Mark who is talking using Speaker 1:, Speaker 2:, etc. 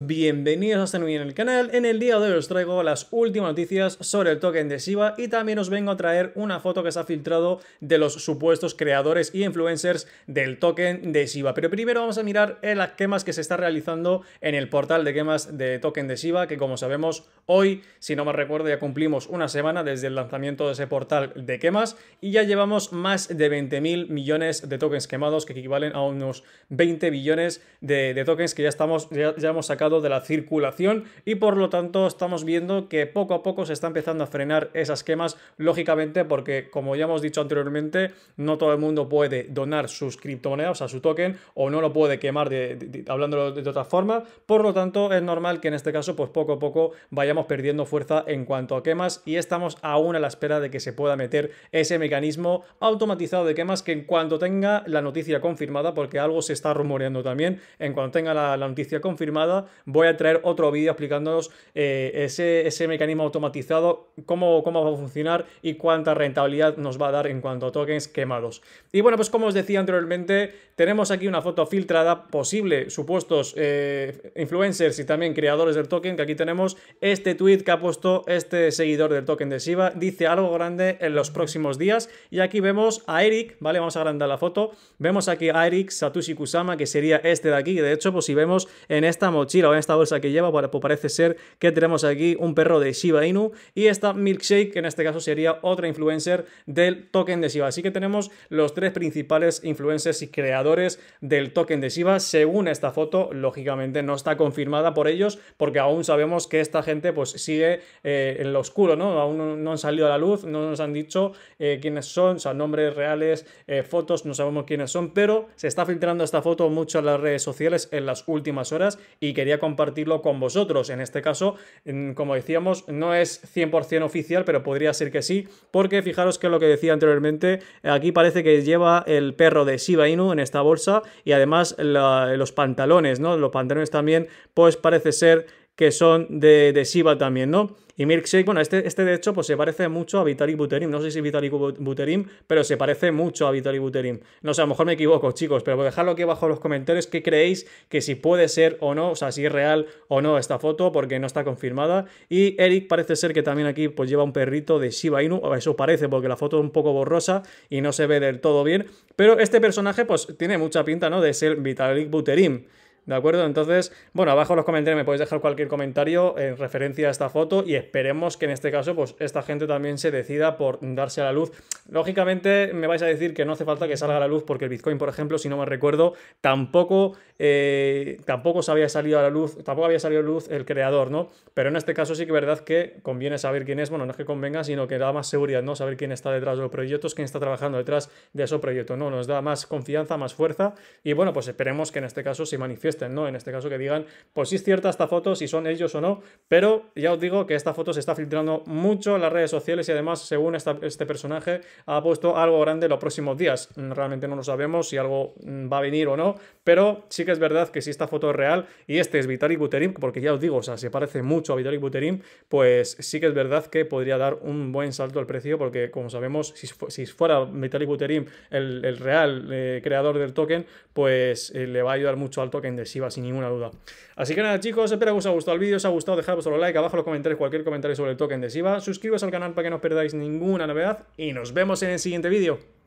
Speaker 1: Bienvenidos a en este el canal, en el día de hoy os traigo las últimas noticias sobre el token de Shiba y también os vengo a traer una foto que se ha filtrado de los supuestos creadores y influencers del token de Shiba. Pero primero vamos a mirar en eh, las quemas que se está realizando en el portal de quemas de token de Shiba, que como sabemos hoy, si no me recuerdo, ya cumplimos una semana desde el lanzamiento de ese portal de quemas y ya llevamos más de 20.000 millones de tokens quemados que equivalen a unos 20 billones de, tokens que ya, estamos, ya hemos sacado de la circulación y por lo tanto estamos viendo que poco a poco se está empezando a frenar esas quemas, lógicamente porque como ya hemos dicho anteriormente, no todo el mundo puede donar sus criptomonedas, o sea, su token, o no lo puede quemar, de, hablándolo de otra forma, por lo tanto es normal que en este caso pues poco a poco vayamos perdiendo fuerza en cuanto a quemas y estamos aún a la espera de que se pueda meter ese mecanismo automatizado de quemas que en cuanto tenga la noticia confirmada, porque algo se está rumoreando también, en cuanto tenga la noticia confirmada, voy a traer otro vídeo explicándonos eh, ese, mecanismo automatizado, cómo, cómo va a funcionar y cuánta rentabilidad nos va a dar en cuanto a tokens quemados. Y bueno, pues como os decía anteriormente, tenemos aquí una foto filtrada posible, supuestos eh, influencers y también creadores del token, que aquí tenemos este tweet que ha puesto este seguidor del token de Shiba, dice algo grande en los próximos días y aquí vemos a Eric, ¿vale? Vamos a agrandar la foto, vemos aquí a Eric Satoshi Kusama, que sería este de aquí, de hecho, pues si vemos en esta mochila, en esta bolsa que lleva, pues parece ser que tenemos aquí un perro de Shiba Inu y esta Milkshake, que en este caso sería otra influencer del token de Shiba. Así que tenemos los tres principales influencers y creadores del token de Shiba. Según esta foto, lógicamente no está confirmada por ellos, porque aún sabemos que esta gente pues sigue eh, en lo oscuro, ¿no? Aún no han salido a la luz, no nos han dicho eh, quiénes son, o sea, nombres reales, eh, fotos, no sabemos quiénes son, pero se está filtrando esta foto mucho en las redes sociales en las últimas horas y quería compartirlo con vosotros. En este caso, como decíamos, no es 100% oficial, pero podría ser que sí, porque fijaros que lo que decía anteriormente, aquí parece que lleva el perro de Shiba Inu en esta bolsa y además los pantalones, ¿no? Los pantalones también, pues parece ser que son de, de Shiba también, ¿no? Y Milkshake, bueno, este, este de hecho pues se parece mucho a Vitalik Buterin. No sé si Vitalik Buterin, pero se parece mucho a Vitalik Buterin. No sé, a lo mejor me equivoco, chicos, pero dejadlo aquí abajo en los comentarios qué creéis que si puede ser o no, o sea, si es real o no esta foto, porque no está confirmada. Y Eric parece ser que también aquí pues lleva un perrito de Shiba Inu, eso parece, porque la foto es un poco borrosa y no se ve del todo bien. Pero este personaje pues tiene mucha pinta, ¿no? De ser Vitalik Buterin. ¿De acuerdo? Entonces, bueno, abajo en los comentarios me podéis dejar cualquier comentario en referencia a esta foto y esperemos que en este caso, pues esta gente también se decida por darse a la luz. Lógicamente, me vais a decir que no hace falta que salga a la luz porque el Bitcoin, por ejemplo, si no me recuerdo, tampoco, eh, tampoco se había salido a la luz, tampoco había salido a la luz el creador, ¿no? Pero en este caso sí que es verdad que conviene saber quién es, bueno, no es que convenga, sino que da más seguridad, ¿no? Saber quién está detrás de los proyectos, quién está trabajando detrás de esos proyectos, ¿no? Nos da más confianza, más fuerza y bueno, pues esperemos que en este caso se manifieste ¿no? En este caso que digan, pues si es cierta esta foto, si son ellos o no, pero ya os digo que esta foto se está filtrando mucho en las redes sociales y además, según este personaje, ha puesto algo grande los próximos días. Mm, realmente no lo sabemos si algo mm, va a venir o no, pero sí que es verdad que si esta foto es real y este es Vitalik Buterin, porque ya os digo, o sea, se parece mucho a Vitalik Buterin, pues sí que es verdad que podría dar un buen salto al precio, porque como sabemos, si, fuera Vitalik Buterin el, el real eh, creador del token, pues eh, le va a ayudar mucho al token de sin ninguna duda. Así que nada, chicos, espero que os haya gustado el vídeo, os ha gustado, dejados un like, abajo en los comentarios, cualquier comentario sobre el token de SIVA, suscribíos al canal para que no perdáis ninguna novedad y nos vemos en el siguiente vídeo.